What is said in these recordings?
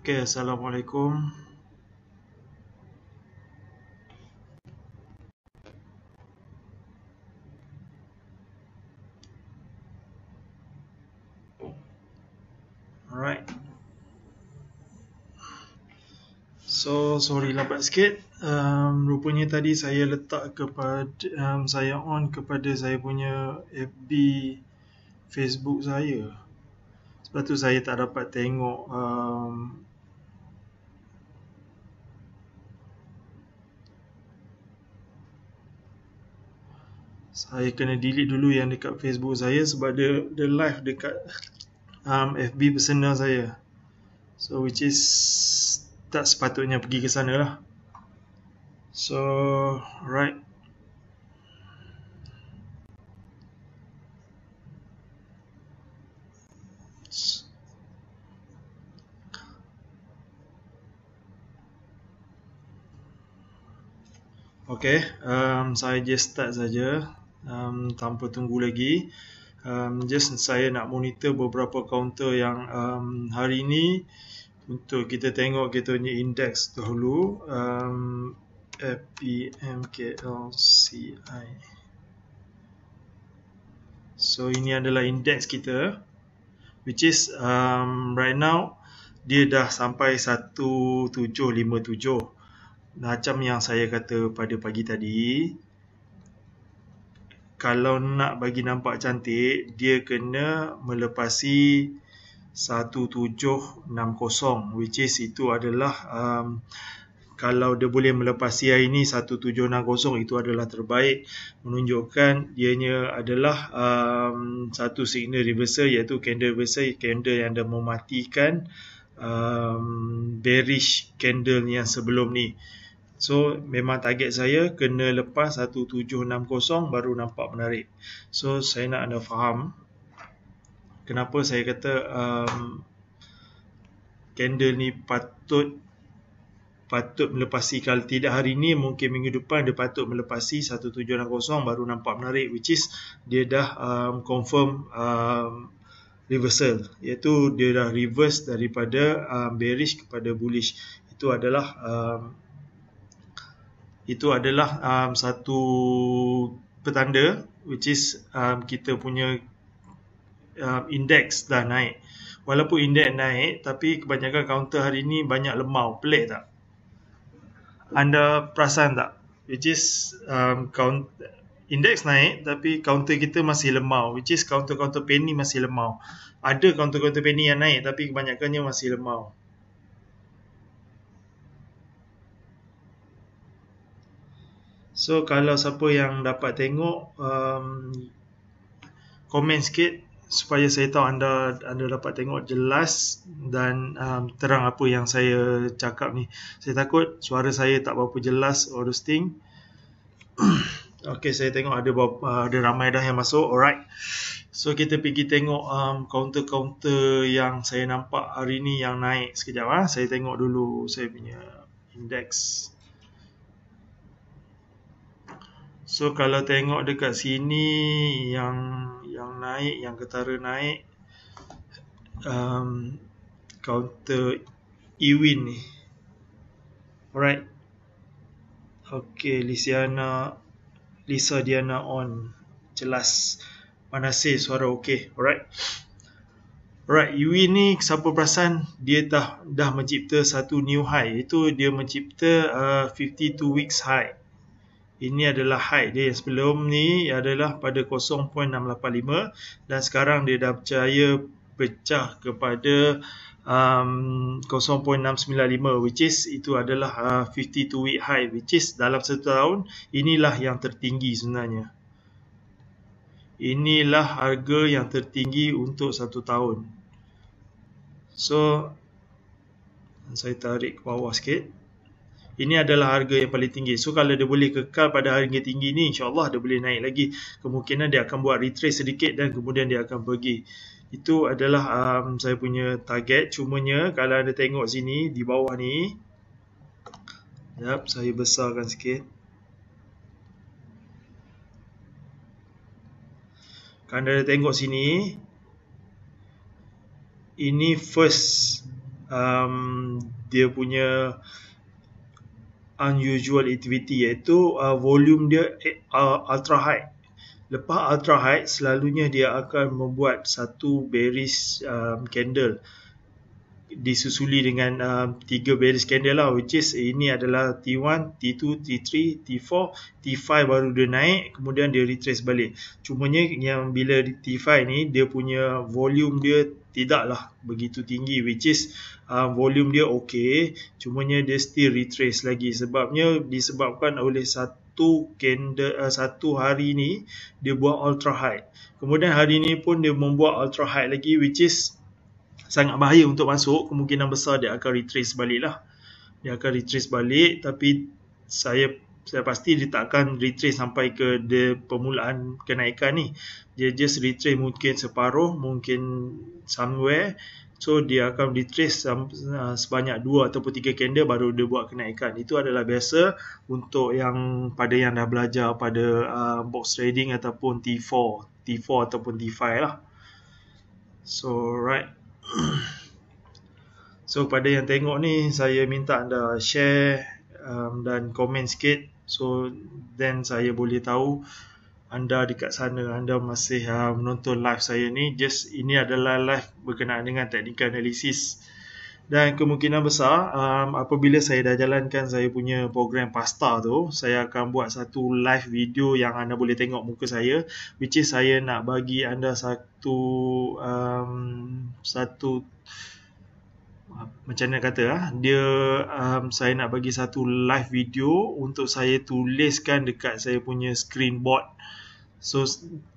Okay, assalamualaikum. Alright. So, sorry lambat sikit. Um, rupanya tadi saya letak kepada um, saya on kepada saya punya FB Facebook saya. Sebab tu saya tak dapat tengok um, saya kena delete dulu yang dekat Facebook saya sebab dia, dia live dekat um, FB personal saya. So which is tak sepatutnya pergi ke sana lah. So right. Okay, um, saya just start saja um, tanpa tunggu lagi. Um, just saya nak monitor beberapa counter yang um, hari ini untuk kita tengok kita punya index dahulu. Um, APMKLCI. E so ini adalah index kita which is um, right now dia dah sampai 1757. Macam yang saya kata pada pagi tadi, kalau nak bagi nampak cantik dia kena melepasi 1760 which is itu adalah um, kalau dia boleh melepasi hari ini 1760 itu adalah terbaik menunjukkan ianya adalah um, satu signal reversal iaitu candle reversal candle yang dah mematikan um, bearish candle yang sebelum ni So memang target saya kena lepas 1760 baru nampak menarik. So saya nak anda faham kenapa saya kata um, candle ni patut patut melepasi kalau tidak hari ni mungkin minggu depan dia patut melepasi 1760 baru nampak menarik which is dia dah um, confirm um, reversal iaitu dia dah reverse daripada um, bearish kepada bullish itu adalah um, itu adalah um, satu petanda which is um, kita punya um, index dah naik walaupun indeks naik tapi kebanyakan kaunter hari ini banyak lemau pelik tak anda perasan tak which is um, count index naik tapi kaunter kita masih lemau which is kaunter-kaunter penny masih lemau ada kaunter-kaunter penny yang naik tapi kebanyakannya masih lemau So kalau siapa yang dapat tengok um, komen sikit supaya saya tahu anda anda dapat tengok jelas dan um, terang apa yang saya cakap ni. Saya takut suara saya tak berapa jelas or sting. okay, saya tengok ada uh, ada ramai dah yang masuk. Alright. So kita pergi tengok um, counter-counter yang saya nampak hari ni yang naik sekejap ah. Ha? Saya tengok dulu saya punya index. So kalau tengok dekat sini yang yang naik, yang ketara naik um, counter Ewin ni. Alright. Okay, Lisiana, Lisa Diana on. Jelas. Manasih suara okay. Alright. Alright, Ewin ni siapa perasan dia dah dah mencipta satu new high. Itu dia mencipta uh, 52 weeks high. Ini adalah high dia yang sebelum ni adalah pada 0.685 dan sekarang dia dah berjaya pecah kepada um, 0.695 which is itu adalah uh, 52 week high which is dalam satu tahun inilah yang tertinggi sebenarnya. Inilah harga yang tertinggi untuk satu tahun. So, saya tarik ke bawah sikit ini adalah harga yang paling tinggi. So kalau dia boleh kekal pada harga tinggi ni insyaAllah dia boleh naik lagi. Kemungkinan dia akan buat retrace sedikit dan kemudian dia akan pergi. Itu adalah um, saya punya target. Cumanya kalau anda tengok sini di bawah ni. Sekejap saya besarkan sikit. Kalau anda tengok sini. Ini first um, dia punya unusual activity iaitu uh, volume dia eh, uh, ultra high. Lepas ultra high selalunya dia akan membuat satu bearish um, candle disusuli dengan um, tiga bearish candle lah which is ini adalah T1, T2, T3, T4, T5 baru dia naik kemudian dia retrace balik. Cumanya yang bila T5 ni dia punya volume dia tidaklah begitu tinggi which is uh, volume dia okey cumanya dia still retrace lagi sebabnya disebabkan oleh satu candle uh, satu hari ni dia buat ultra high kemudian hari ni pun dia membuat ultra high lagi which is sangat bahaya untuk masuk kemungkinan besar dia akan retrace baliklah dia akan retrace balik tapi saya saya pasti dia takkan retrace sampai ke the permulaan kenaikan ni. Dia just retrace mungkin separuh, mungkin somewhere. So dia akan retrace ah, sebanyak 2 ataupun 3 candle baru dia buat kenaikan. Itu adalah biasa untuk yang pada yang dah belajar pada uh, box trading ataupun T4, T4 ataupun T5 lah. So right. So pada yang tengok ni saya minta anda share um, dan komen sikit so then saya boleh tahu anda dekat sana anda masih uh, menonton live saya ni just ini adalah live berkenaan dengan teknikal analisis dan kemungkinan besar um, apabila saya dah jalankan saya punya program pasta tu saya akan buat satu live video yang anda boleh tengok muka saya which is saya nak bagi anda satu um, satu macam mana kata ah dia um, saya nak bagi satu live video untuk saya tuliskan dekat saya punya screen board so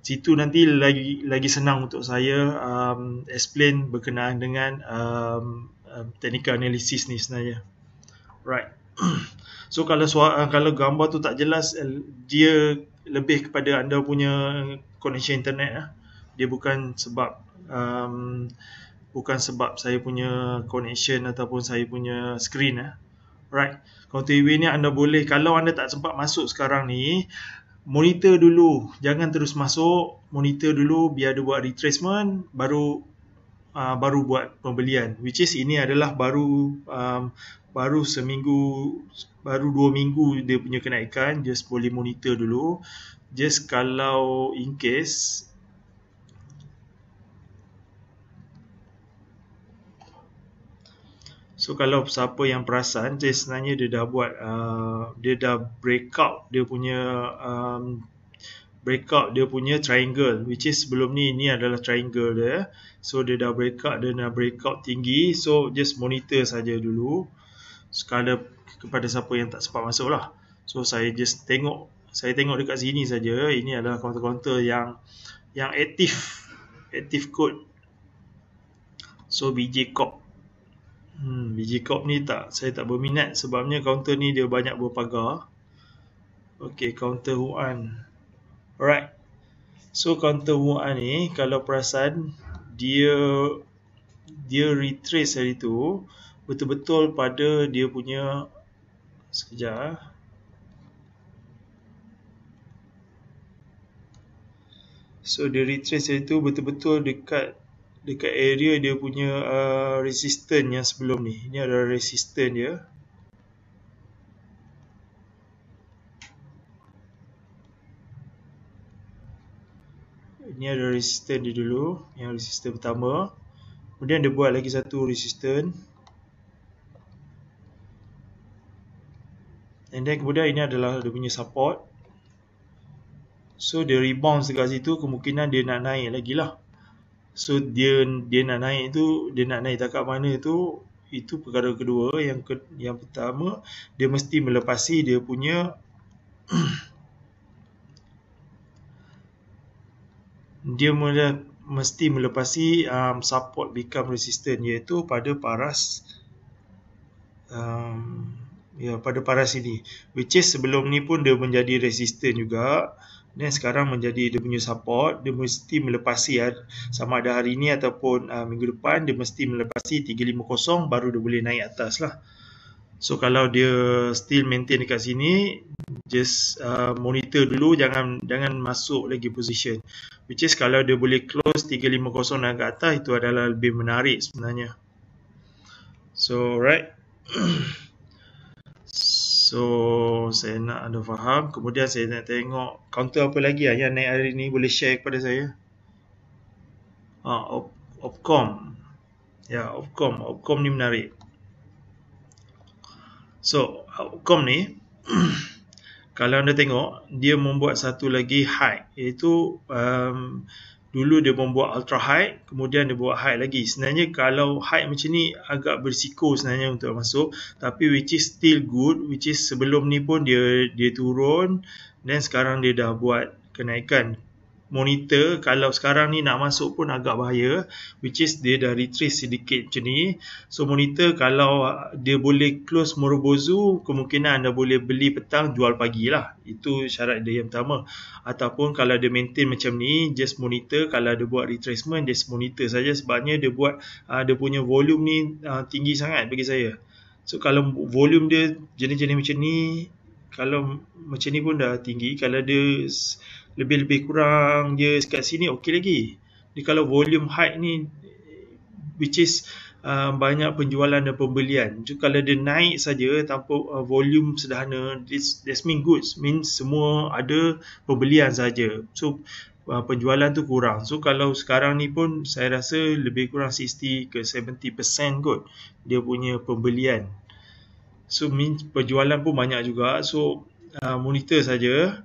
situ nanti lagi lagi senang untuk saya um, explain berkenaan dengan um, um, technical analysis ni sebenarnya right so kalau soal uh, kalau gambar tu tak jelas dia lebih kepada anda punya connection internet lah. dia bukan sebab um, bukan sebab saya punya connection ataupun saya punya screen eh. Alright. Kalau TV ni anda boleh kalau anda tak sempat masuk sekarang ni monitor dulu. Jangan terus masuk, monitor dulu biar dia buat retracement baru uh, baru buat pembelian. Which is ini adalah baru um, baru seminggu baru dua minggu dia punya kenaikan just boleh monitor dulu just kalau in case So kalau siapa yang perasan dia sebenarnya dia dah buat uh, dia dah breakout dia punya um, breakout dia punya triangle which is sebelum ni ni adalah triangle dia. So dia dah breakout dia dah breakout tinggi so just monitor saja dulu. Sekala kepada siapa yang tak sempat masuk lah. So saya just tengok saya tengok dekat sini saja ini adalah counter-counter yang yang aktif active code so BJ Corp Hmm, biji kop ni tak, saya tak berminat sebabnya kaunter ni dia banyak berpagar. Okay, kaunter Huan. Alright. So, kaunter Huan ni kalau perasan, dia dia retrace hari tu betul-betul pada dia punya sekejap ah. So dia retrace hari tu betul-betul dekat dekat area dia punya uh, resistance yang sebelum ni Ini adalah resistance dia Ini adalah resistance dia dulu yang resistance pertama kemudian dia buat lagi satu resistance And then kemudian ini adalah dia punya support. So dia rebound dekat situ kemungkinan dia nak naik lagi lah. So dia dia nak naik tu, dia nak naik tangkap mana tu, itu perkara kedua. Yang ke, yang pertama, dia mesti melepasi dia punya dia mula, mesti melepasi um, support become resistant iaitu pada paras um, ya pada paras ini which is sebelum ni pun dia menjadi resistant juga Nah sekarang menjadi dia punya support Dia mesti melepasi ya Sama ada hari ini ataupun uh, minggu depan Dia mesti melepasi 350 Baru dia boleh naik atas lah So kalau dia still maintain dekat sini Just uh, monitor dulu Jangan jangan masuk lagi position Which is kalau dia boleh close 350 naik ke atas Itu adalah lebih menarik sebenarnya So right So saya nak anda faham Kemudian saya nak tengok Counter apa lagi lah yang naik hari ni Boleh share kepada saya ha, op Opcom Ya Opcom Opcom ni menarik So Opcom ni Kalau anda tengok Dia membuat satu lagi high Iaitu um, Dulu dia pun buat ultra high, kemudian dia buat high lagi. Sebenarnya kalau high macam ni agak berisiko sebenarnya untuk masuk. Tapi which is still good, which is sebelum ni pun dia dia turun dan sekarang dia dah buat kenaikan monitor kalau sekarang ni nak masuk pun agak bahaya which is dia dah retrace sedikit macam ni so monitor kalau ah, dia boleh close morobozu kemungkinan anda boleh beli petang jual pagi lah itu syarat dia yang pertama ataupun kalau dia maintain macam ni just monitor kalau dia buat retracement just monitor saja sebabnya dia buat uh, dia punya volume ni uh, tinggi sangat bagi saya so kalau volume dia jenis-jenis macam ni kalau macam ni pun dah tinggi kalau dia lebih-lebih kurang je kat sini okey lagi. Jadi kalau volume high ni which is uh, banyak penjualan dan pembelian. Jadi kalau dia naik saja tanpa uh, volume sederhana this, this mean goods means semua ada pembelian saja. So uh, penjualan tu kurang. So kalau sekarang ni pun saya rasa lebih kurang 60 ke 70% kot dia punya pembelian. So mean penjualan pun banyak juga. So uh, monitor saja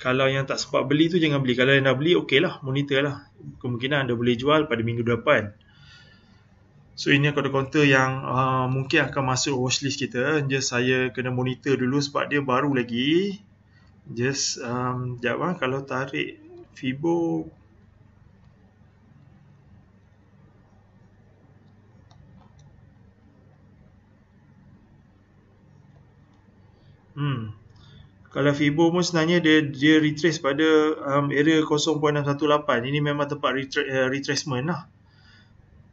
kalau yang tak sempat beli tu jangan beli. Kalau yang dah beli okey lah monitor lah. Kemungkinan anda boleh jual pada minggu depan. So ini aku ada yang uh, mungkin akan masuk watchlist kita. Just saya kena monitor dulu sebab dia baru lagi. Just um, jap lah kalau tarik Fibo. Hmm kalau Fibo pun sebenarnya dia dia retrace pada um, area 0.618. Ini memang tempat retra- eh, retracement lah.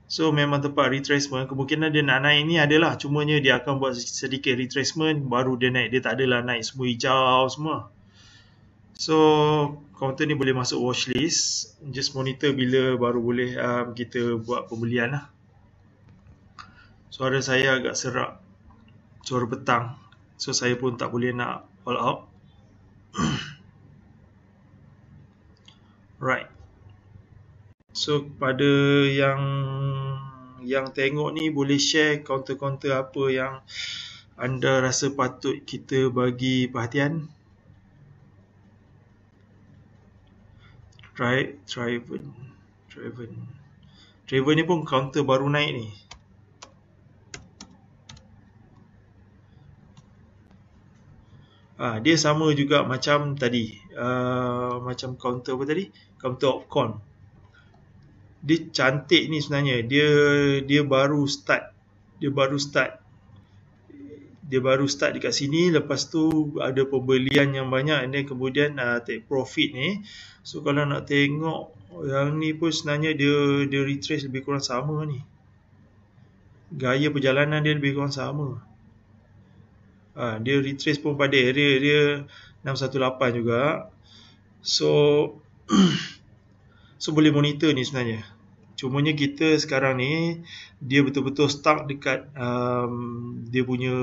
So memang tempat retracement. Kemungkinan dia nak naik ni adalah. Cumanya dia akan buat sedikit retracement. Baru dia naik. Dia tak adalah naik semua hijau semua. So counter ni boleh masuk watchlist. Just monitor bila baru boleh um, kita buat pembelian lah. Suara saya agak serak. Suara petang. So saya pun tak boleh nak all out. right. So pada yang yang tengok ni boleh share counter-counter apa yang anda rasa patut kita bagi perhatian. Right, Driven. Driven. Driven ni pun counter baru naik ni. Ha, dia sama juga macam tadi. Uh, macam counter apa tadi? Counter opcon. Dia cantik ni sebenarnya. Dia dia baru start. Dia baru start. Dia baru start dekat sini. Lepas tu ada pembelian yang banyak. And kemudian uh, take profit ni. So kalau nak tengok yang ni pun sebenarnya dia dia retrace lebih kurang sama ni. Gaya perjalanan dia lebih kurang sama. Ha ha, dia retrace pun pada area dia 618 juga so so boleh monitor ni sebenarnya cumanya kita sekarang ni dia betul-betul stuck dekat um, dia punya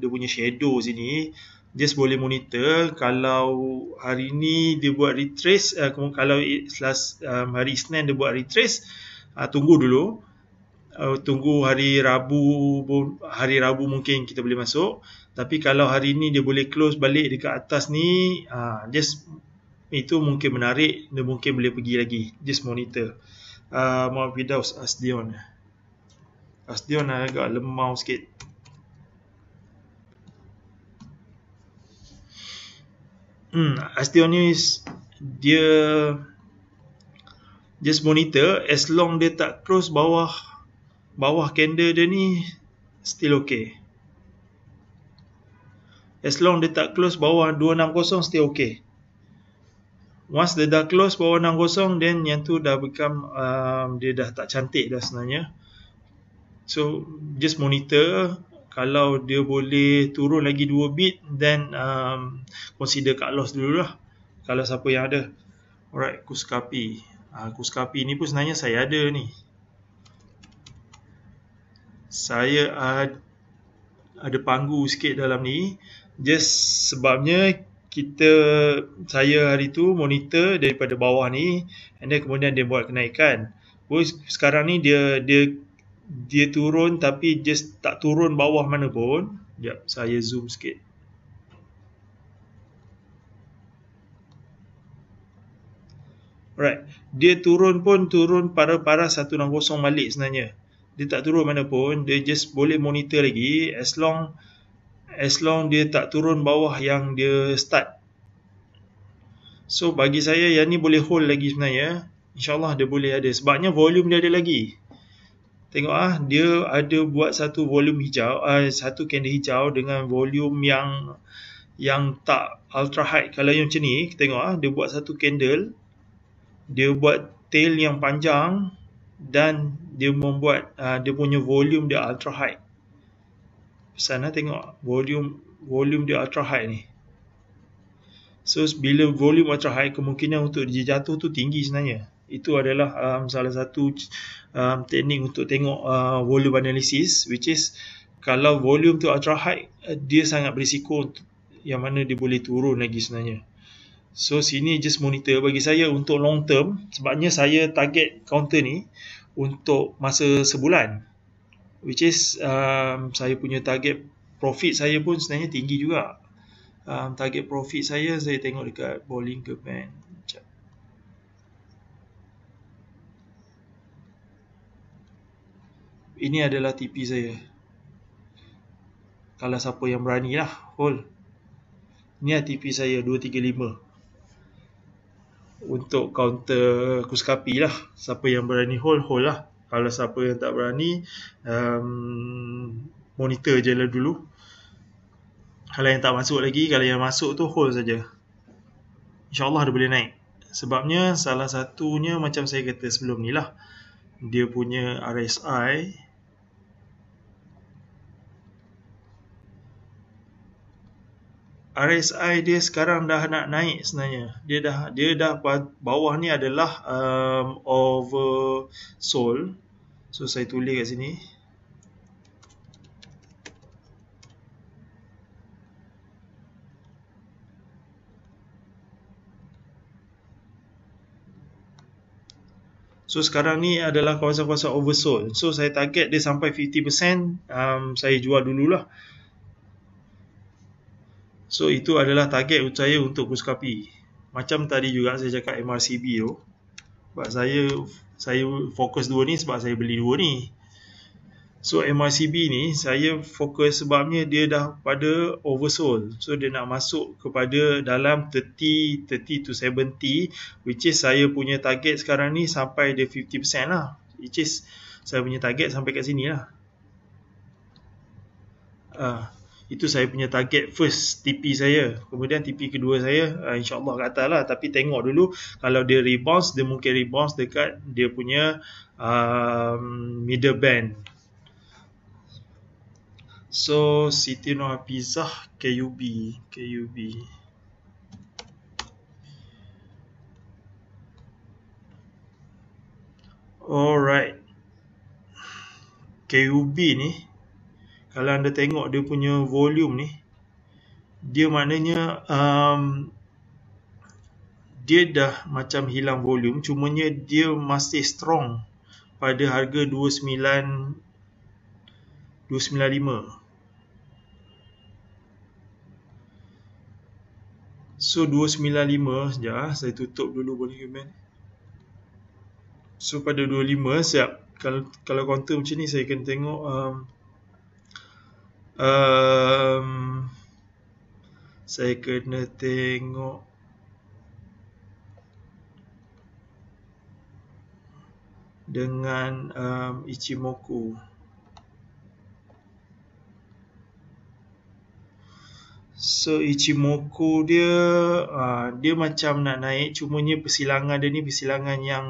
dia punya shadow sini Dia boleh monitor kalau hari ni dia buat retrace uh, kalau last um, hari Isnin dia buat retrace uh, tunggu dulu uh, tunggu hari Rabu hari Rabu mungkin kita boleh masuk tapi kalau hari ni dia boleh close balik dekat atas ni uh, just itu mungkin menarik dia mungkin boleh pergi lagi just monitor uh, ah, maaf widows asdion asdion lah, agak lemau sikit Hmm, Astion ni is, dia just monitor as long dia tak cross bawah bawah candle dia ni still okay. As long dia tak close bawah 260 still okay. Once dia dah close bawah 60 then yang tu dah become um, dia dah tak cantik dah sebenarnya. So just monitor kalau dia boleh turun lagi 2 bit then um, consider cut loss dulu lah. Kalau siapa yang ada. Alright, Kuskapi. Uh, Kuskapi ni pun sebenarnya saya ada ni. Saya uh, ada panggu sikit dalam ni just sebabnya kita saya hari tu monitor daripada bawah ni and then kemudian dia buat kenaikan. Pun sekarang ni dia dia dia turun tapi just tak turun bawah mana pun. Jap saya zoom sikit. Alright, dia turun pun turun pada para 160 balik sebenarnya. Dia tak turun mana pun, dia just boleh monitor lagi as long as long dia tak turun bawah yang dia start so bagi saya yang ni boleh hold lagi sebenarnya insyaallah dia boleh ada sebabnya volume dia ada lagi tengok ah dia ada buat satu volume hijau uh, satu candle hijau dengan volume yang yang tak ultra high kalau yang macam ni tengok ah dia buat satu candle dia buat tail yang panjang dan dia membuat uh, dia punya volume dia ultra high sana tengok volume volume dia ultra high ni so bila volume ultra high kemungkinan untuk dia jatuh tu tinggi sebenarnya itu adalah um, salah satu um, teknik untuk tengok uh, volume analysis which is kalau volume tu ultra high uh, dia sangat berisiko yang mana dia boleh turun lagi sebenarnya so sini just monitor bagi saya untuk long term sebabnya saya target counter ni untuk masa sebulan which is um, saya punya target profit saya pun sebenarnya tinggi juga um, target profit saya saya tengok dekat bowling ke pen ini adalah TP saya kalau siapa yang berani lah hold ini lah TP saya 235 untuk counter kuskapi lah siapa yang berani hold hold lah 235 kalau siapa yang tak berani um, monitor je lah dulu kalau yang tak masuk lagi kalau yang masuk tu hold saja insyaallah dia boleh naik sebabnya salah satunya macam saya kata sebelum ni lah dia punya RSI RSI dia sekarang dah nak naik sebenarnya. Dia dah dia dah bawah ni adalah um, oversold So saya tulis kat sini So sekarang ni adalah kawasan-kawasan oversold So saya target dia sampai 50% um, Saya jual dululah So itu adalah target saya untuk Kuskapi Macam tadi juga saya cakap MRCB tu Sebab saya saya fokus dua ni sebab saya beli dua ni. So MRCB ni saya fokus sebabnya dia dah pada oversold. So dia nak masuk kepada dalam 30 30 to 70 which is saya punya target sekarang ni sampai dia 50% lah. Which is saya punya target sampai kat sini lah. Uh, itu saya punya target first TP saya. Kemudian TP kedua saya uh, ah, insya kat atas lah tapi tengok dulu kalau dia rebound dia mungkin rebound dekat dia punya um, middle band. So Siti Nur Pizah KUB KUB Alright KUB ni kalau anda tengok dia punya volume ni dia maknanya um, dia dah macam hilang volume cumanya dia masih strong pada harga 29 295 so 295 sekejap lah saya tutup dulu boleh ke so pada 25 siap kalau kalau counter macam ni saya akan tengok um, um, saya kena tengok dengan um, Ichimoku So Ichimoku dia uh, dia macam nak naik cumanya persilangan dia ni persilangan yang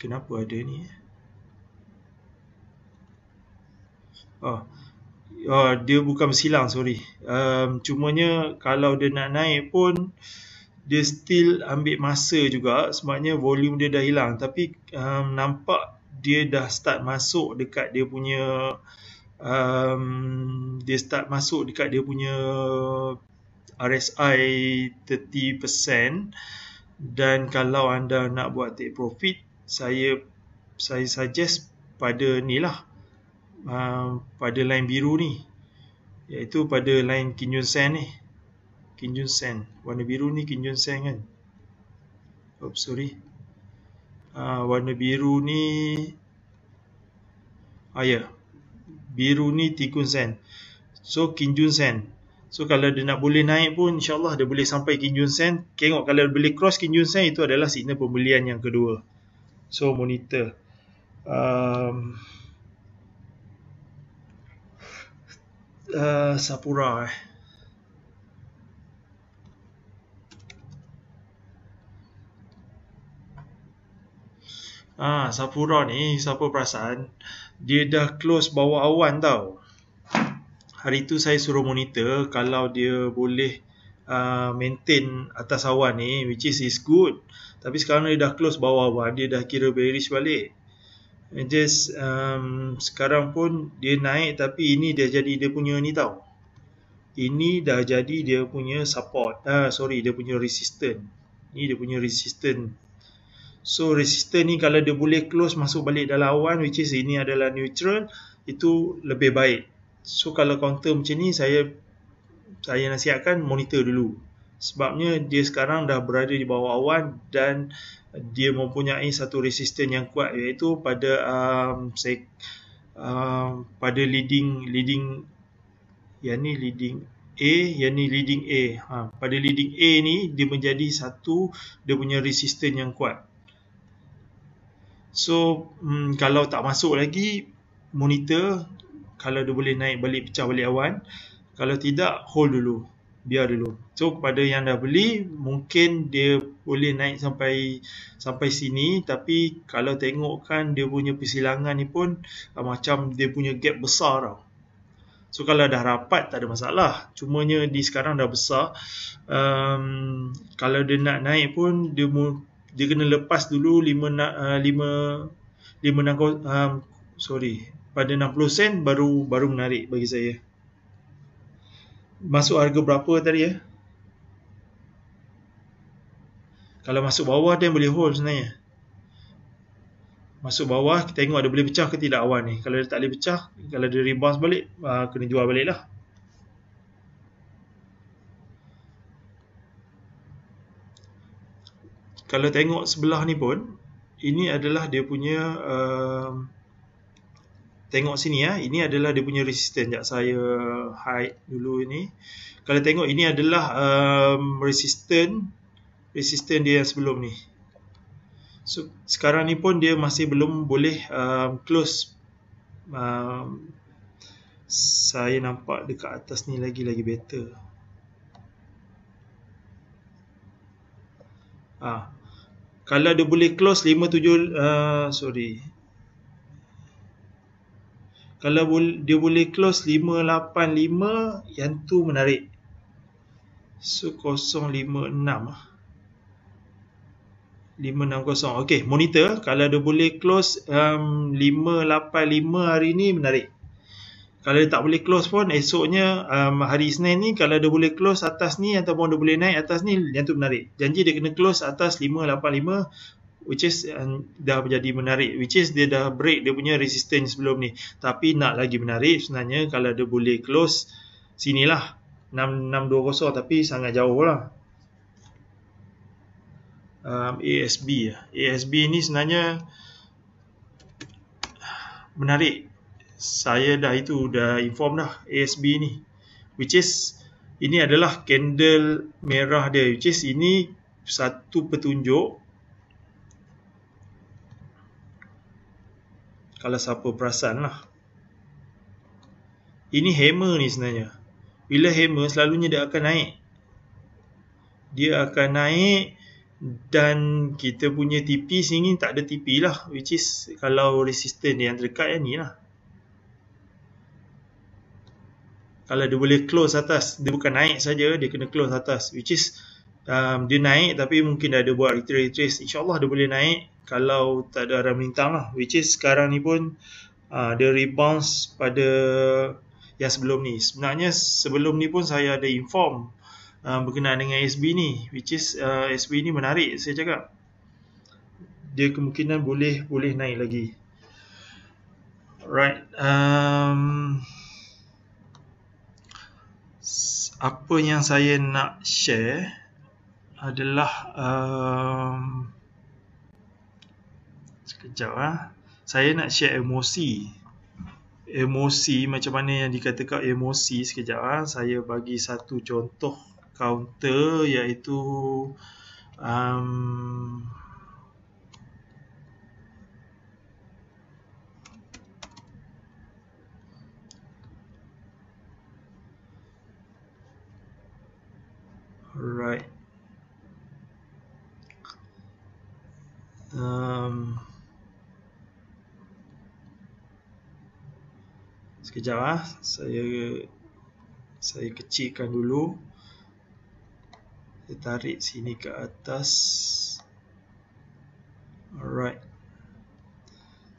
kenapa ada ni Oh, Oh, dia bukan silang sorry. Um, cumanya kalau dia nak naik pun dia still ambil masa juga sebabnya volume dia dah hilang tapi um, nampak dia dah start masuk dekat dia punya um, dia start masuk dekat dia punya RSI 30% dan kalau anda nak buat take profit saya saya suggest pada ni lah uh, pada line biru ni iaitu pada line Kim Jun Sen ni Kim Sen warna biru ni Kim Sen kan oops sorry uh, warna biru ni ah ya yeah. biru ni Tikun Sen so Kim Sen So kalau dia nak boleh naik pun insyaAllah dia boleh sampai Kim Jun Sen. Tengok kalau dia boleh cross Kim Jun Sen itu adalah signal pembelian yang kedua. So monitor. Um, Uh, Sapura eh. Ah, Sapura ni siapa perasaan dia dah close bawah awan tau. Hari tu saya suruh monitor kalau dia boleh uh, maintain atas awan ni which is is good. Tapi sekarang dia dah close bawah awan, dia dah kira bearish balik just um, sekarang pun dia naik tapi ini dah jadi dia punya ni tau ini dah jadi dia punya support ah sorry dia punya resistance. Ini dia punya resistance. so resistance ni kalau dia boleh close masuk balik dalam awan which is ini adalah neutral itu lebih baik so kalau counter macam ni saya saya nasihatkan monitor dulu sebabnya dia sekarang dah berada di bawah awan dan dia mempunyai satu resisten yang kuat iaitu pada um, say, um, pada leading leading yang ni leading A yang ni leading A ha, pada leading A ni dia menjadi satu dia punya resisten yang kuat so um, kalau tak masuk lagi monitor kalau dia boleh naik balik pecah balik awan kalau tidak hold dulu biar dulu. So kepada yang dah beli mungkin dia boleh naik sampai sampai sini tapi kalau tengok kan dia punya persilangan ni pun uh, macam dia punya gap besar tau. So kalau dah rapat tak ada masalah. Cuma Cumanya di sekarang dah besar. Um, kalau dia nak naik pun dia mu, dia kena lepas dulu 5 uh, 5 5 um, sorry pada 60 sen baru baru menarik bagi saya masuk harga berapa tadi ya? Kalau masuk bawah dia boleh hold sebenarnya. Masuk bawah kita tengok ada boleh pecah ke tidak awal ni. Kalau dia tak boleh pecah, kalau dia rebound balik, uh, ah, kena jual balik lah. Kalau tengok sebelah ni pun, ini adalah dia punya uh, tengok sini ya. Ini adalah dia punya resisten. Sekejap saya hide dulu ini. Kalau tengok ini adalah um, resisten Resistance dia yang sebelum ni. So, sekarang ni pun dia masih belum boleh um, close. Um, saya nampak dekat atas ni lagi-lagi better. Ah. Kalau dia boleh close 57 uh, sorry kalau dia boleh close 585 yang tu menarik so 056 560 lah. okey monitor kalau dia boleh close um, 585 hari ni menarik kalau dia tak boleh close pun esoknya um, hari Isnin ni kalau dia boleh close atas ni ataupun dia boleh naik atas ni yang tu menarik. Janji dia kena close atas 585 which is um, dah menjadi menarik which is dia dah break dia punya resistance sebelum ni tapi nak lagi menarik sebenarnya kalau dia boleh close sinilah 6620 tapi sangat jauh lah um, ASB ASB ni sebenarnya menarik saya dah itu dah inform dah ASB ni which is ini adalah candle merah dia which is ini satu petunjuk Kalau siapa perasan lah Ini hammer ni sebenarnya Bila hammer selalunya dia akan naik Dia akan naik Dan kita punya tipi sini tak ada tipi lah Which is kalau resistance yang terdekat yang ni lah Kalau dia boleh close atas Dia bukan naik saja dia kena close atas Which is um, dia naik tapi mungkin dah ada buat retrace insyaallah dia boleh naik kalau tak ada arah melintang lah which is sekarang ni pun uh, dia rebound pada yang sebelum ni sebenarnya sebelum ni pun saya ada inform uh, berkenaan dengan SB ni which is uh, SB ni menarik saya cakap dia kemungkinan boleh boleh naik lagi right um, apa yang saya nak share adalah um, sekejap ah ha. saya nak share emosi emosi macam mana yang dikatakan emosi sekejap ah ha. saya bagi satu contoh counter iaitu um, Sekejap lah Saya Saya kecilkan dulu Saya tarik sini ke atas Alright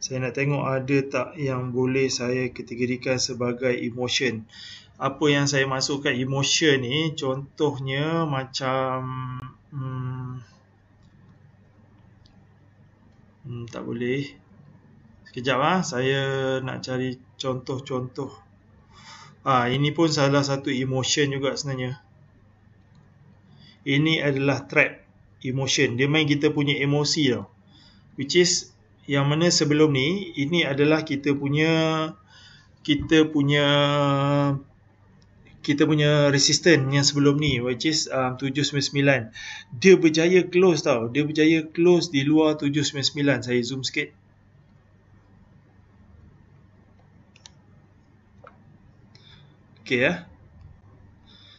Saya nak tengok ada tak yang boleh saya ketegirikan sebagai emotion Apa yang saya masukkan emotion ni Contohnya macam hmm, hmm, Tak boleh Sekejap lah, saya nak cari contoh-contoh. Ha, ini pun salah satu emotion juga sebenarnya. Ini adalah trap emotion. Dia main kita punya emosi tau. Which is yang mana sebelum ni, ini adalah kita punya kita punya kita punya resistant yang sebelum ni which is um, 799 dia berjaya close tau dia berjaya close di luar 799 saya zoom sikit Okey ya.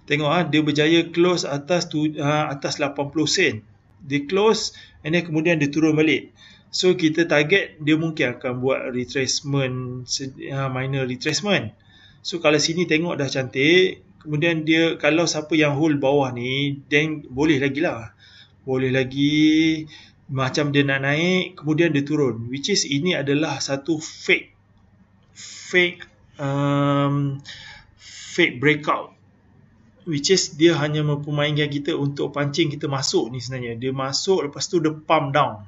Tengok ah dia berjaya close atas tu, ah, atas 80 sen. Dia close and then kemudian dia turun balik. So kita target dia mungkin akan buat retracement ah, minor retracement. So kalau sini tengok dah cantik, kemudian dia kalau siapa yang hold bawah ni then boleh lagi lah. Boleh lagi macam dia nak naik kemudian dia turun which is ini adalah satu fake fake um, fake breakout which is dia hanya mempermainkan kita untuk pancing kita masuk ni sebenarnya dia masuk lepas tu dia pump down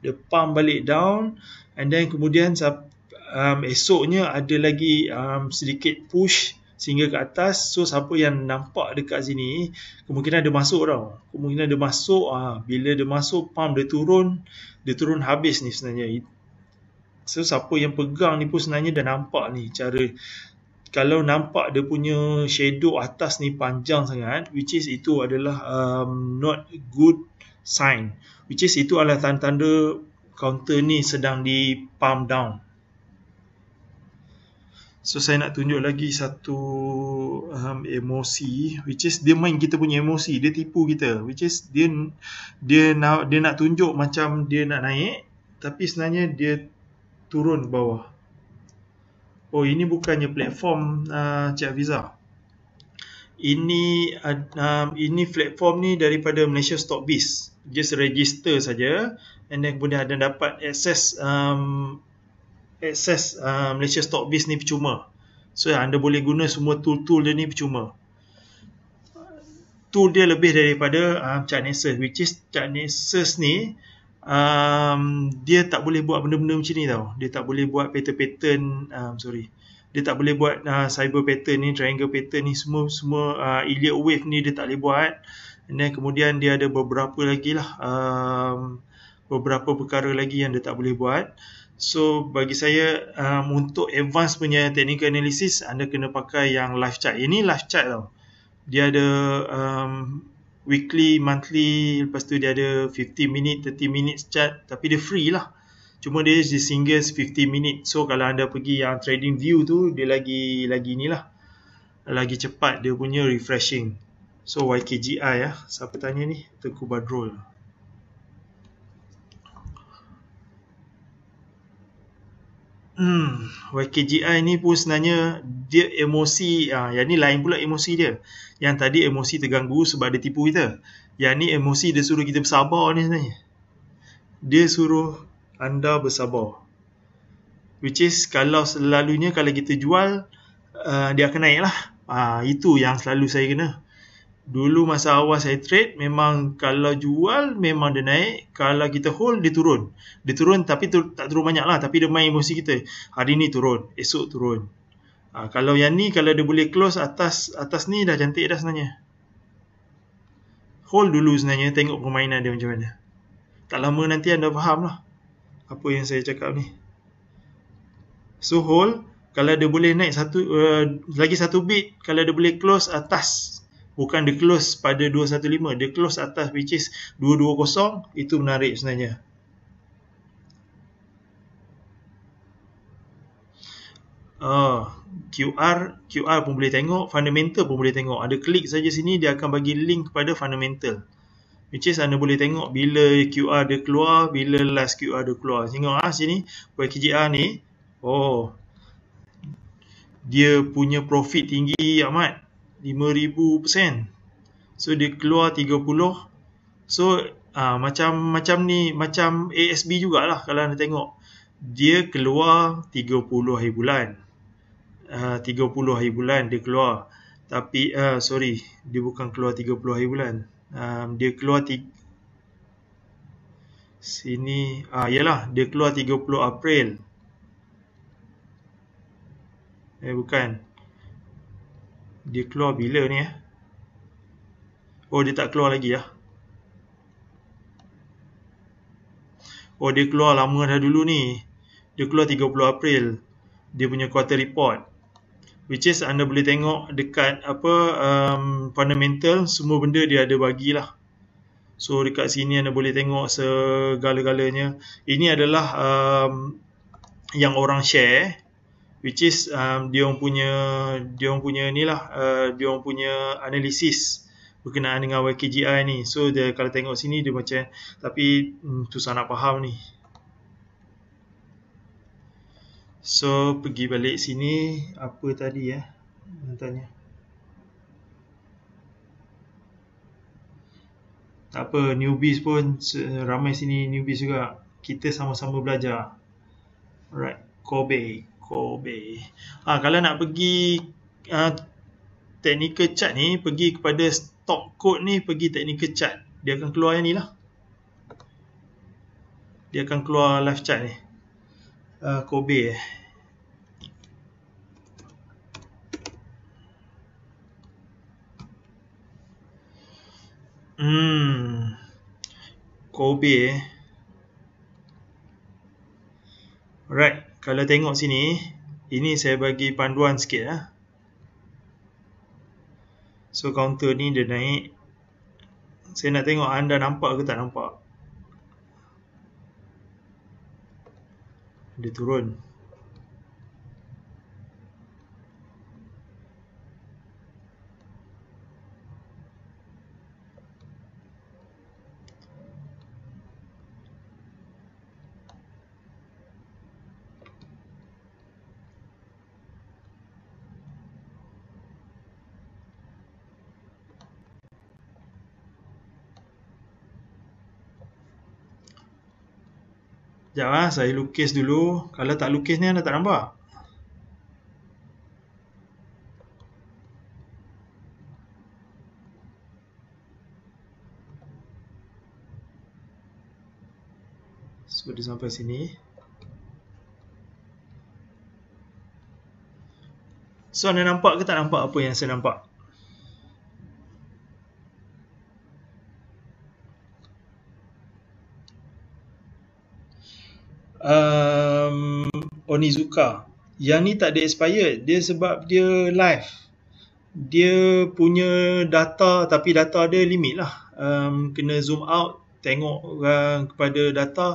dia pump balik down and then kemudian um, esoknya ada lagi um, sedikit push sehingga ke atas so siapa yang nampak dekat sini kemungkinan dia masuk tau kemungkinan dia masuk ah bila dia masuk pump dia turun dia turun habis ni sebenarnya so siapa yang pegang ni pun sebenarnya dah nampak ni cara kalau nampak dia punya shadow atas ni panjang sangat which is itu adalah um, not good sign which is itu adalah tanda-tanda counter ni sedang di palm down so saya nak tunjuk lagi satu um, emosi which is dia main kita punya emosi dia tipu kita which is dia dia nak dia nak tunjuk macam dia nak naik tapi sebenarnya dia turun bawah oh ini bukannya platform uh, Cik Hafiza ini uh, um, ini platform ni daripada Malaysia Stockbiz just register saja and then kemudian ada dapat access um, access uh, Malaysia Stockbiz ni percuma so anda boleh guna semua tool-tool dia ni percuma tool dia lebih daripada um, Chinese which is Chinese ni um, dia tak boleh buat benda-benda macam ni tau. Dia tak boleh buat pattern-pattern, um, sorry. Dia tak boleh buat uh, cyber pattern ni, triangle pattern ni, semua semua uh, Iliad wave ni dia tak boleh buat. And then kemudian dia ada beberapa lagi lah, um, beberapa perkara lagi yang dia tak boleh buat. So bagi saya um, untuk advance punya technical analysis anda kena pakai yang live chart. Ini live chart tau. Dia ada um, weekly, monthly, lepas tu dia ada 50 minute, 30 minutes chat tapi dia free lah. Cuma dia di single 50 minit. So kalau anda pergi yang trading view tu dia lagi lagi lah, Lagi cepat dia punya refreshing. So YKGI ya. Ah, siapa tanya ni? Teguh Badrul. Hmm, YKGI ni pun sebenarnya dia emosi, uh, yang ni lain pula emosi dia. Yang tadi emosi terganggu sebab dia tipu kita. Yang ni emosi dia suruh kita bersabar ni sebenarnya. Dia suruh anda bersabar. Which is kalau selalunya kalau kita jual, uh, dia akan naik lah. Uh, ah, itu yang selalu saya kena. Dulu masa awal saya trade memang kalau jual memang dia naik, kalau kita hold dia turun. Dia turun tapi tu, tak turun banyak lah tapi dia main emosi kita. Hari ni turun, esok turun. Ha, kalau yang ni kalau dia boleh close atas atas ni dah cantik dah sebenarnya. Hold dulu sebenarnya tengok permainan dia macam mana. Tak lama nanti anda faham lah apa yang saya cakap ni. So hold kalau dia boleh naik satu uh, lagi satu bit kalau dia boleh close atas bukan dia close pada 215 dia close atas which is 220 itu menarik sebenarnya Oh, ah, QR QR pun boleh tengok, fundamental pun boleh tengok. Ada klik saja sini dia akan bagi link kepada fundamental. Which is anda boleh tengok bila QR dia keluar, bila last QR dia keluar. Tengok ah sini YKJR ni. Oh. Dia punya profit tinggi amat. 5000%. So dia keluar 30. So aa, ah, macam macam ni macam ASB jugalah kalau anda tengok. Dia keluar 30 hari bulan. Uh, 30 hari bulan dia keluar. Tapi uh, sorry, dia bukan keluar 30 hari bulan. Um, dia keluar sini ah yalah dia keluar 30 April. Eh bukan. Dia keluar bila ni eh? Oh dia tak keluar lagi lah Oh dia keluar lama dah dulu ni Dia keluar 30 April Dia punya quarter report Which is anda boleh tengok dekat apa um, fundamental semua benda dia ada bagilah. So dekat sini anda boleh tengok segala-galanya. Ini adalah um, yang orang share. Eh? which is um, dia orang punya dia orang punya ni lah uh, dia orang punya analisis berkenaan dengan YKGI ni so dia kalau tengok sini dia macam tapi tu hmm, susah nak faham ni so pergi balik sini apa tadi eh, ya nak tanya tak apa newbies pun ramai sini newbies juga kita sama-sama belajar alright Kobe. Kobe. Ha, kalau nak pergi uh, technical chart ni, pergi kepada stock code ni, pergi technical chart. Dia akan keluar yang ni lah. Dia akan keluar live chart ni. Uh, Kobe eh. Hmm. Kobe eh. Alright kalau tengok sini ini saya bagi panduan sikit lah. so counter ni dia naik saya nak tengok anda nampak ke tak nampak dia turun Sekejap lah, saya lukis dulu. Kalau tak lukis ni, anda tak nampak. So, dia sampai sini. So, anda nampak ke tak nampak apa yang saya nampak? Onizuka. Yang ni tak ada expired. Dia sebab dia live. Dia punya data tapi data dia limit lah. Um, kena zoom out tengok uh, kepada data.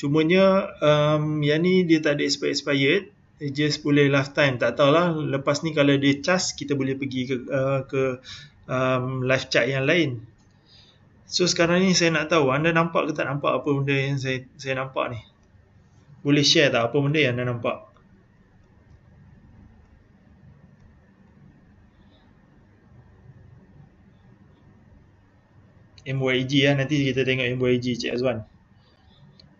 Cumanya um, yang ni dia tak ada expired. It just boleh lifetime. Tak tahulah lepas ni kalau dia charge kita boleh pergi ke, uh, ke um, live chat yang lain. So sekarang ni saya nak tahu anda nampak ke tak nampak apa benda yang saya saya nampak ni boleh share tak apa benda yang anda nampak MYG ya Nanti kita tengok MYG Cik Azwan.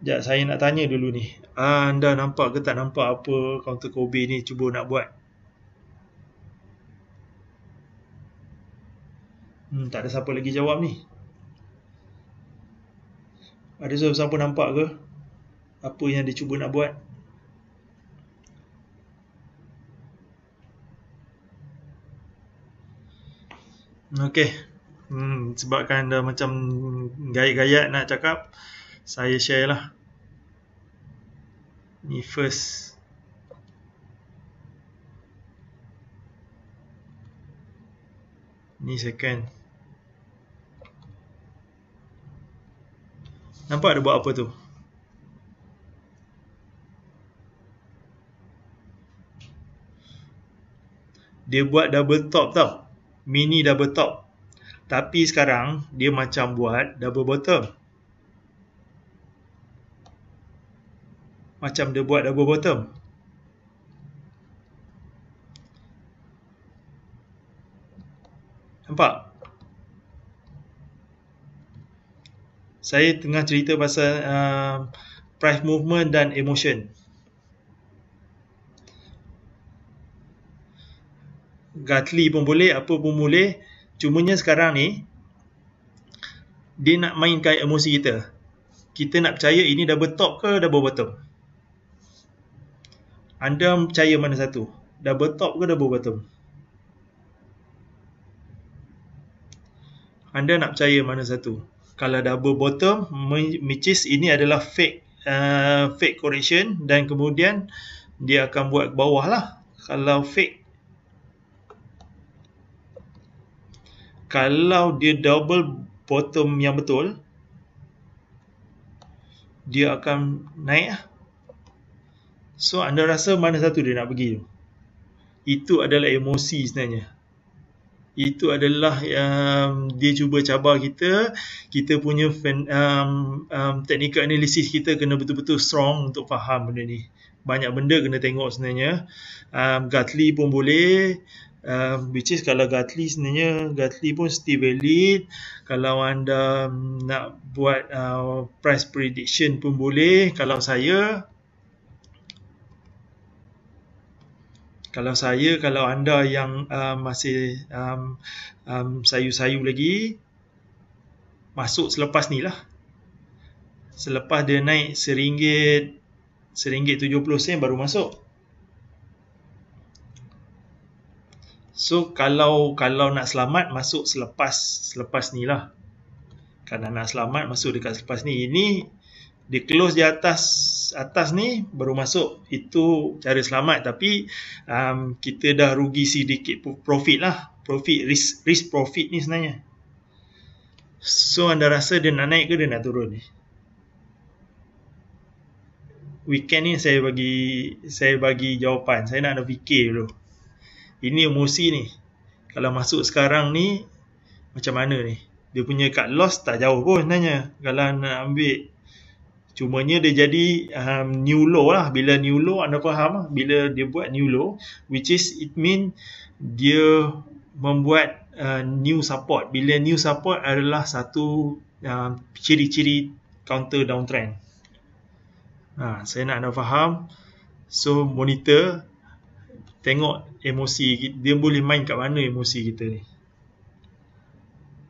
Sekejap saya nak tanya dulu ni. Ah, anda nampak ke tak nampak apa counter Kobe ni cuba nak buat? Hmm, tak ada siapa lagi jawab ni. Ada siapa-siapa nampak ke? apa yang dia cuba nak buat Okey. Hmm, sebabkan dah macam gayat-gayat nak cakap, saya share lah. Ni first. Ni second. Nampak ada buat apa tu? dia buat double top tau. Mini double top. Tapi sekarang dia macam buat double bottom. Macam dia buat double bottom. Nampak? Saya tengah cerita pasal uh, price movement dan emotion. Gatli pun boleh, apa pun boleh. Cumanya sekarang ni, dia nak main mainkan emosi kita. Kita nak percaya ini double top ke double bottom? Anda percaya mana satu? Double top ke double bottom? Anda nak percaya mana satu? Kalau double bottom, which is ini adalah fake uh, fake correction dan kemudian dia akan buat ke bawah lah. Kalau fake kalau dia double bottom yang betul dia akan naik lah. so anda rasa mana satu dia nak pergi tu itu adalah emosi sebenarnya itu adalah um, dia cuba cabar kita kita punya fan, um, um, technical analysis kita kena betul-betul strong untuk faham benda ni banyak benda kena tengok sebenarnya um, Gatli pun boleh Uh, which is kalau Gatli sebenarnya Gatli pun still valid kalau anda um, nak buat uh, price prediction pun boleh kalau saya kalau saya kalau anda yang uh, masih um, um, sayu-sayu lagi masuk selepas ni lah selepas dia naik seringgit seringgit tujuh 70 sen baru masuk So kalau kalau nak selamat masuk selepas selepas ni lah. Kalau nak selamat masuk dekat selepas ni. Ini dia close di atas atas ni baru masuk itu cara selamat tapi um, kita dah rugi sedikit profit lah profit risk risk profit ni sebenarnya so anda rasa dia nak naik ke dia nak turun ni weekend ni saya bagi saya bagi jawapan saya nak ada fikir dulu ini emosi ni kalau masuk sekarang ni macam mana ni dia punya cut loss tak jauh pun sebenarnya kalau nak ambil cumanya dia jadi um, new low lah bila new low anda faham lah bila dia buat new low which is it mean dia membuat uh, new support bila new support adalah satu um, ciri-ciri counter downtrend ha, saya nak anda faham so monitor tengok emosi dia boleh main kat mana emosi kita ni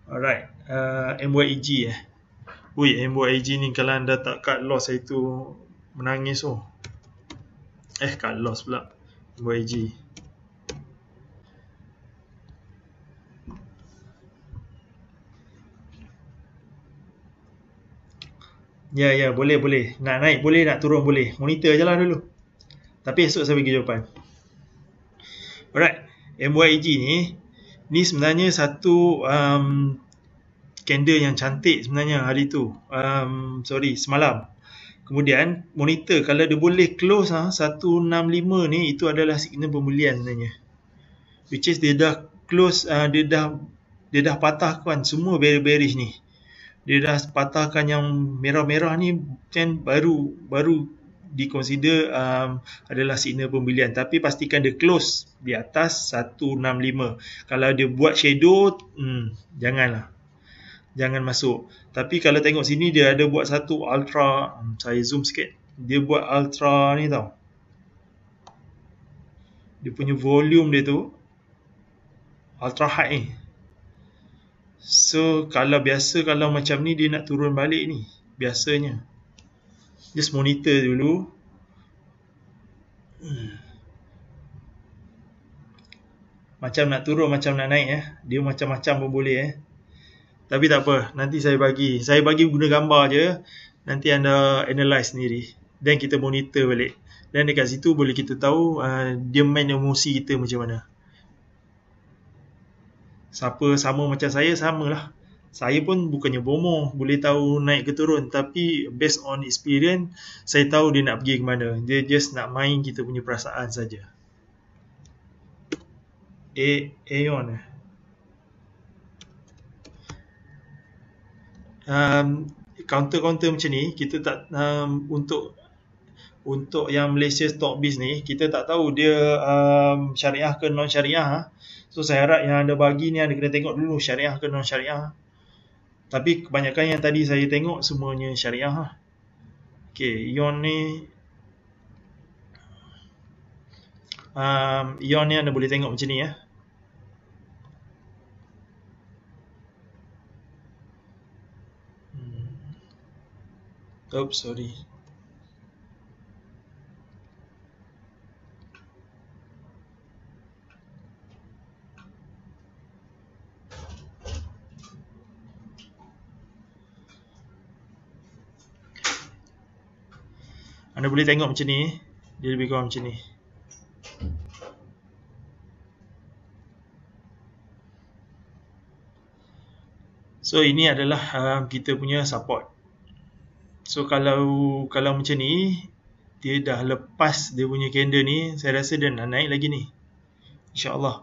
alright uh, MYEG eh Ui, MYEG ni kalau anda tak cut loss tu menangis oh. Eh, cut loss pula. MYEG. Ya, ya, boleh, boleh. Nak naik boleh, nak turun boleh. Monitor je lah dulu. Tapi esok saya pergi jawapan. Alright, MYG ni ni sebenarnya satu um, candle yang cantik sebenarnya hari tu. Um, sorry, semalam. Kemudian monitor kalau dia boleh close ha, ah, 165 ni itu adalah signal pembelian sebenarnya. Which is dia dah close, uh, dia dah dia dah patahkan semua bearish ni. Dia dah patahkan yang merah-merah ni kan baru baru di um, adalah signal pembelian tapi pastikan dia close di atas 165 kalau dia buat shadow hmm, janganlah jangan masuk tapi kalau tengok sini dia ada buat satu ultra hmm, saya zoom sikit dia buat ultra ni tau dia punya volume dia tu ultra high eh. so kalau biasa kalau macam ni dia nak turun balik ni biasanya just monitor dulu hmm. macam nak turun macam nak naik eh dia macam-macam pun boleh eh tapi tak apa nanti saya bagi saya bagi guna gambar je nanti anda analyse sendiri Dan kita monitor balik dan dekat situ boleh kita tahu uh, dia main emosi kita macam mana siapa sama macam saya samalah saya pun bukannya bomoh boleh tahu naik ke turun tapi based on experience saya tahu dia nak pergi ke mana dia just nak main kita punya perasaan saja A Aeon eh? um, counter-counter macam ni kita tak um, untuk untuk yang Malaysia stock biz ni kita tak tahu dia um, syariah ke non syariah so saya harap yang ada bagi ni ada kena tengok dulu syariah ke non syariah tapi kebanyakan yang tadi saya tengok semuanya syariah lah. Okay, ion ni um, ion ni anda boleh tengok macam ni ya. Eh. Oops, sorry. Anda boleh tengok macam ni Dia lebih kurang macam ni So ini adalah uh, kita punya support So kalau kalau macam ni Dia dah lepas dia punya candle ni Saya rasa dia nak naik lagi ni InsyaAllah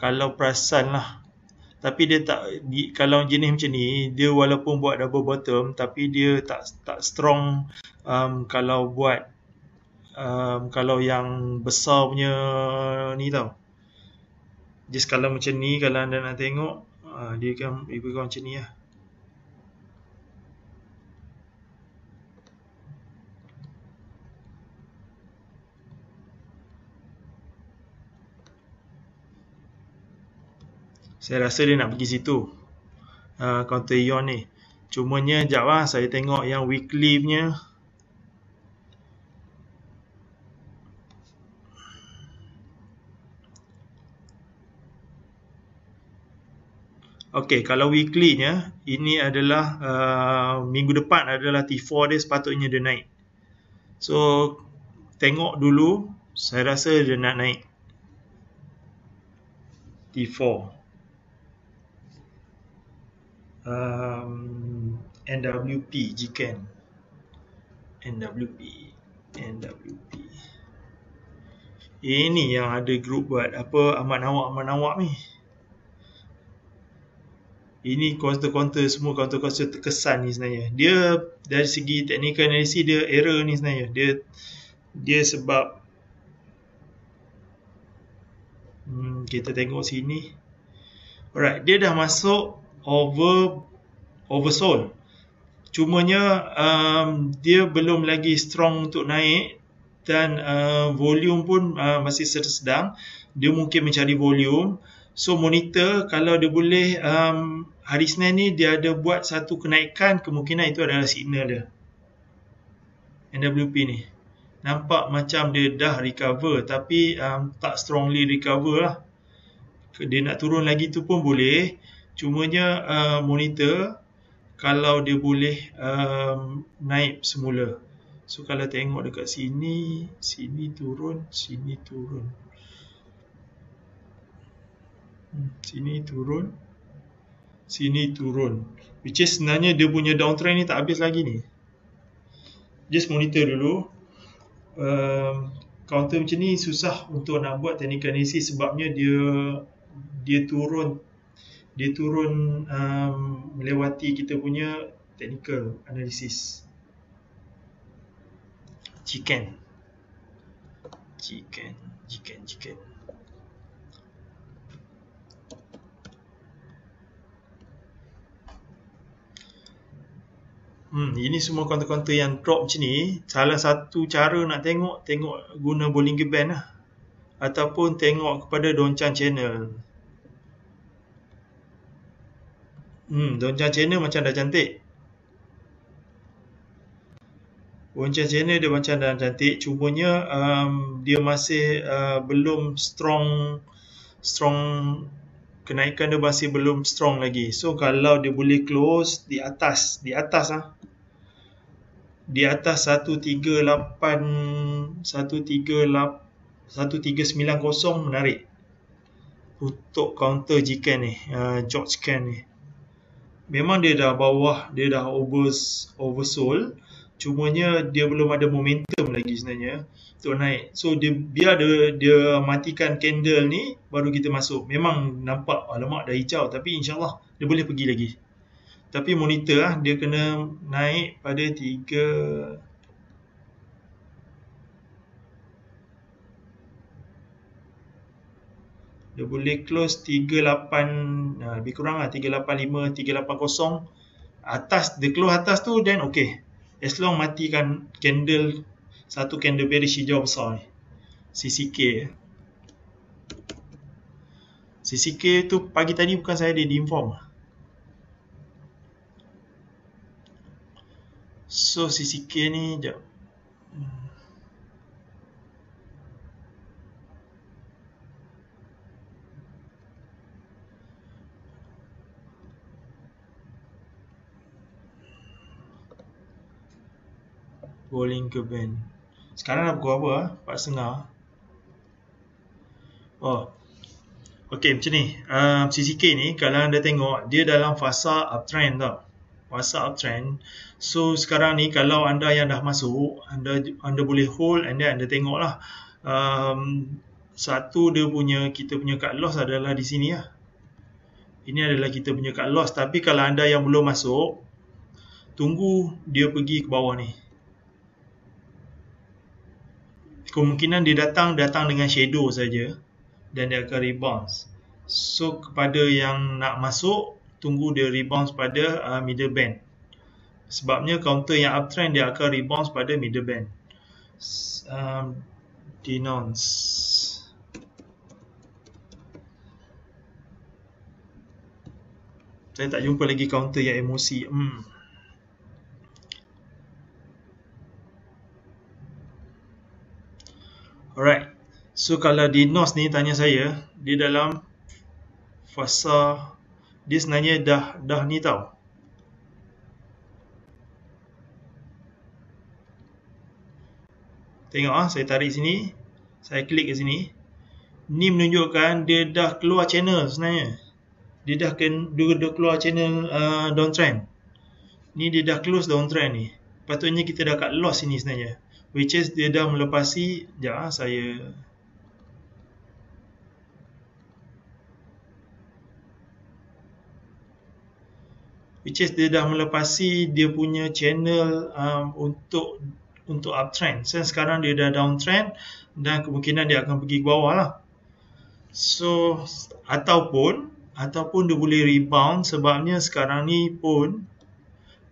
Kalau perasan lah tapi dia tak di, kalau jenis macam ni dia walaupun buat double bottom tapi dia tak tak strong um, kalau buat um, kalau yang besar punya ni tau jadi kalau macam ni kalau anda nak tengok uh, dia kan ikut macam ni lah Saya rasa dia nak pergi situ uh, Counter Eon ni Cumanya sekejap lah saya tengok yang weekly punya Okay, kalau weekly nya, ini adalah uh, minggu depan adalah T4 dia sepatutnya dia naik. So, tengok dulu, saya rasa dia nak naik. T4 um, NWP Jiken NWP NWP ini eh, yang ada grup buat apa amat nawak amat nawak ni ini counter-counter semua counter-counter terkesan ni sebenarnya dia dari segi teknikal analisis dia error ni sebenarnya dia dia sebab hmm, kita tengok sini alright dia dah masuk over oversold. Cumanya um, dia belum lagi strong untuk naik dan uh, volume pun uh, masih sedang. Dia mungkin mencari volume. So monitor kalau dia boleh um, hari Senin ni dia ada buat satu kenaikan kemungkinan itu adalah signal dia. NWP ni. Nampak macam dia dah recover tapi um, tak strongly recover lah. Dia nak turun lagi tu pun boleh cumanya uh, monitor kalau dia boleh um, naik semula so kalau tengok dekat sini sini turun sini turun hmm, sini turun sini turun which is sebenarnya dia punya downtrend ni tak habis lagi ni just monitor dulu um, counter macam ni susah untuk nak buat teknik analisis sebabnya dia dia turun dia turun um, melewati kita punya technical analysis chicken chicken chicken chicken Hmm, ini semua counter-counter yang drop macam ni Salah satu cara nak tengok Tengok guna Bollinger Band lah Ataupun tengok kepada Donchan Channel Hmm, Doncang China macam dah cantik. Doncang China dia macam dah cantik. Cumanya um, dia masih uh, belum strong strong kenaikan dia masih belum strong lagi. So kalau dia boleh close di atas, di atas ah. Di atas 138 138 1390 menarik. Untuk counter jika ni, uh, George Can ni memang dia dah bawah, dia dah over, oversold. Cumanya dia belum ada momentum lagi sebenarnya untuk naik. So dia biar dia, dia matikan candle ni baru kita masuk. Memang nampak alamak dah hijau tapi insyaAllah dia boleh pergi lagi. Tapi monitor lah dia kena naik pada 3 dia boleh close 38 ah, lebih kurang lah 385 380 atas dia close atas tu then okay as long matikan candle satu candle bearish hijau besar ni CCK CCK tu pagi tadi bukan saya dia diinform so CCK ni jap hmm. Bowling ke band Sekarang dah pukul apa lah? Empat Oh Okay macam ni um, ah, CCK ni kalau anda tengok Dia dalam fasa uptrend tau Fasa uptrend So sekarang ni kalau anda yang dah masuk Anda anda boleh hold and then anda tengok lah um, Satu dia punya Kita punya cut loss adalah di sini lah ini adalah kita punya cut loss tapi kalau anda yang belum masuk tunggu dia pergi ke bawah ni kemungkinan dia datang datang dengan shadow saja dan dia akan rebound. So kepada yang nak masuk tunggu dia rebound pada uh, middle band. Sebabnya counter yang uptrend dia akan rebound pada middle band. Um, denounce. Saya tak jumpa lagi counter yang emosi. Hmm. Alright. So kalau di NOS ni tanya saya, di dalam fasa dia sebenarnya dah dah ni tau. Tengok ah, saya tarik sini, saya klik ke sini. Ni menunjukkan dia dah keluar channel sebenarnya. Dia dah ken dia dah keluar channel uh, downtrend. Ni dia dah close downtrend ni. Patutnya kita dah kat loss sini sebenarnya which is dia dah melepasi ya saya which is dia dah melepasi dia punya channel um, untuk untuk uptrend. So, sekarang dia dah downtrend dan kemungkinan dia akan pergi ke bawah lah. So ataupun ataupun dia boleh rebound sebabnya sekarang ni pun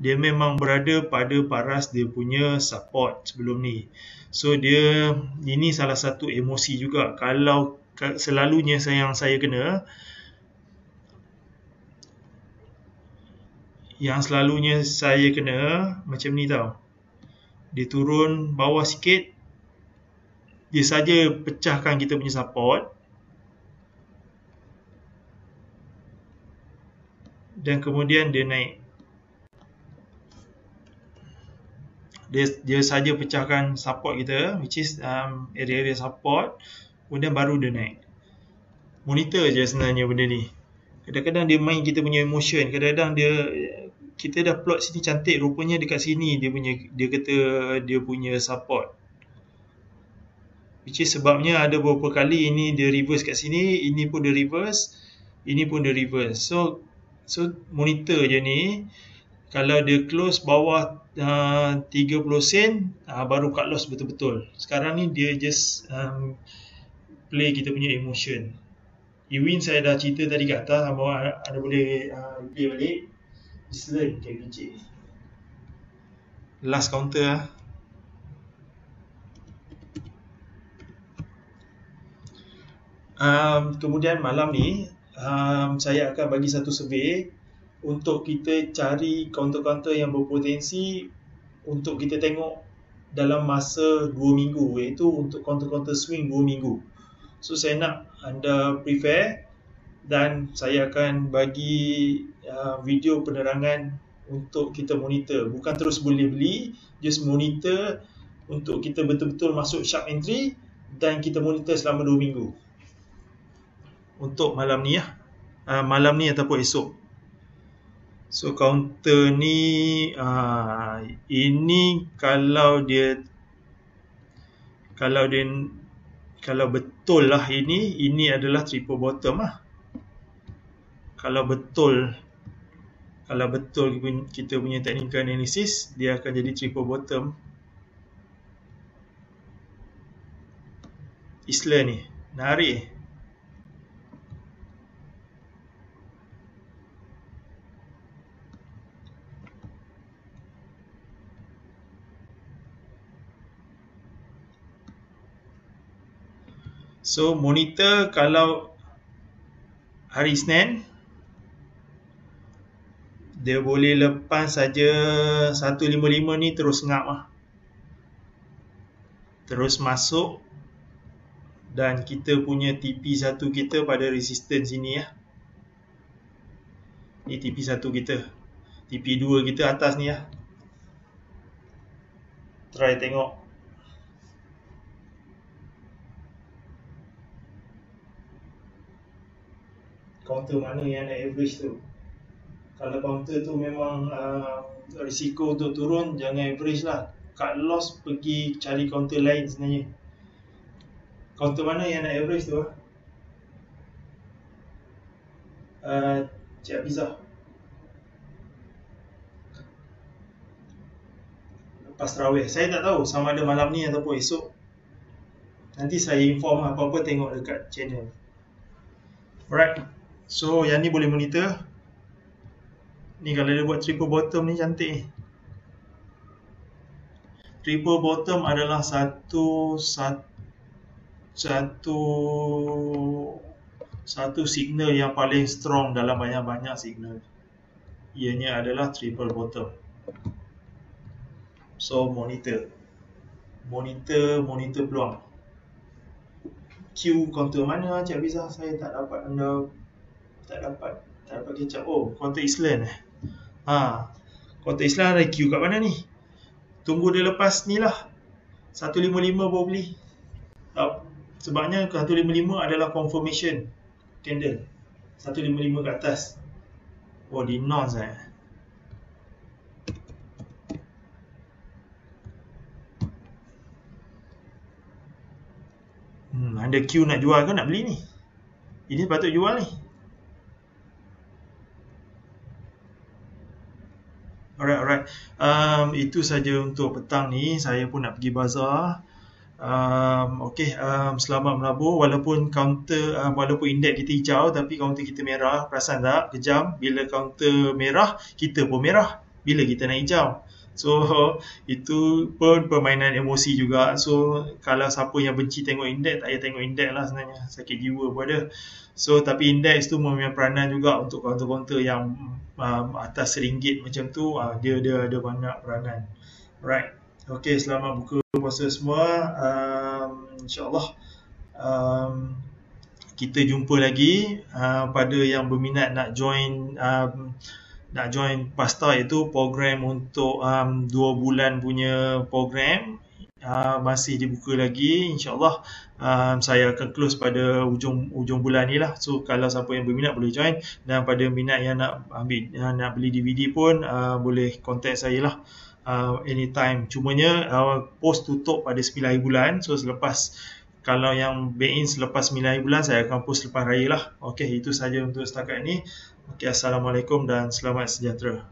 dia memang berada pada paras dia punya support sebelum ni. So dia ini salah satu emosi juga kalau selalunya saya yang saya kena yang selalunya saya kena macam ni tau. Dia turun bawah sikit dia saja pecahkan kita punya support dan kemudian dia naik dia dia saja pecahkan support kita which is um, area-area support kemudian baru dia naik monitor je sebenarnya benda ni kadang-kadang dia main kita punya emotion kadang-kadang dia kita dah plot sini cantik rupanya dekat sini dia punya dia kata dia punya support which is sebabnya ada beberapa kali ini dia reverse kat sini ini pun dia reverse ini pun dia reverse so so monitor je ni kalau dia close bawah uh, 30 sen uh, baru cut loss betul-betul sekarang ni dia just um, play kita punya emotion Iwin saya dah cerita tadi kat atas sama ada boleh uh, replay uh, balik just learn can be last counter lah um, kemudian malam ni um, saya akan bagi satu survey untuk kita cari kaunter-kaunter yang berpotensi untuk kita tengok dalam masa 2 minggu iaitu untuk kaunter-kaunter swing 2 minggu. So saya nak anda prepare dan saya akan bagi uh, video penerangan untuk kita monitor. Bukan terus boleh beli, just monitor untuk kita betul-betul masuk sharp entry dan kita monitor selama 2 minggu. Untuk malam ni ya. malam ni ataupun esok. So counter ni uh, ini kalau dia kalau dia kalau betul lah ini ini adalah triple bottom lah. Kalau betul kalau betul kita punya technical analysis dia akan jadi triple bottom. Isla ni. Nari. So monitor kalau hari Isnin dia boleh lepas saja 155 ni terus ngap lah. Terus masuk dan kita punya TP1 kita pada resistance sini ya. Lah. Ni TP1 kita. TP2 kita atas ni lah. Try tengok. kaunter mana yang nak average tu kalau kaunter tu memang uh, risiko tu turun jangan average lah cut loss pergi cari kaunter lain sebenarnya kaunter mana yang nak average tu ah? uh, Cik Abiza lepas terawih saya tak tahu sama ada malam ni ataupun esok nanti saya inform lah. apa-apa tengok dekat channel Alright. So yang ni boleh monitor Ni kalau dia buat triple bottom ni cantik Triple bottom adalah satu Satu Satu signal yang paling strong dalam banyak-banyak signal Ianya adalah triple bottom So monitor Monitor, monitor peluang Q contour mana Cik Abizah saya tak dapat anda tak dapat tak dapat kecap oh kuantum island eh ha kuantum island ada queue kat mana ni tunggu dia lepas ni lah 155 baru beli tak sebabnya 155 adalah confirmation candle 155 ke atas oh di nonce eh Hmm, anda queue nak jual ke nak beli ni? Ini patut jual ni. Alright, alright. Um, itu saja untuk petang ni. Saya pun nak pergi bazar. Um, okay, um, selamat melabur. Walaupun counter, um, walaupun indeks kita hijau, tapi counter kita merah. Perasan tak? Kejam. Bila counter merah, kita pun merah. Bila kita naik hijau. So itu pun permainan emosi juga. So kalau siapa yang benci tengok index, tak payah tengok index lah sebenarnya. Sakit jiwa pun ada. So tapi index tu mempunyai peranan juga untuk counter-counter yang um, atas seringgit macam tu. Uh, dia, dia ada banyak peranan. Right. Okay selamat buka puasa semua. Um, InsyaAllah. Um, kita jumpa lagi uh, pada yang berminat nak join um, nak join PASTA iaitu program untuk 2 um, bulan punya program uh, masih dibuka lagi insyaAllah um, saya akan close pada ujung ujung bulan ni lah so kalau siapa yang berminat boleh join dan pada minat yang nak ambil yang nak beli DVD pun uh, boleh contact saya lah uh, anytime cumanya uh, post tutup pada 9 bulan so selepas kalau yang bank in selepas 9 bulan saya akan post lepas raya lah ok itu saja untuk setakat ni Okay, Assalamualaikum dan selamat sejahtera.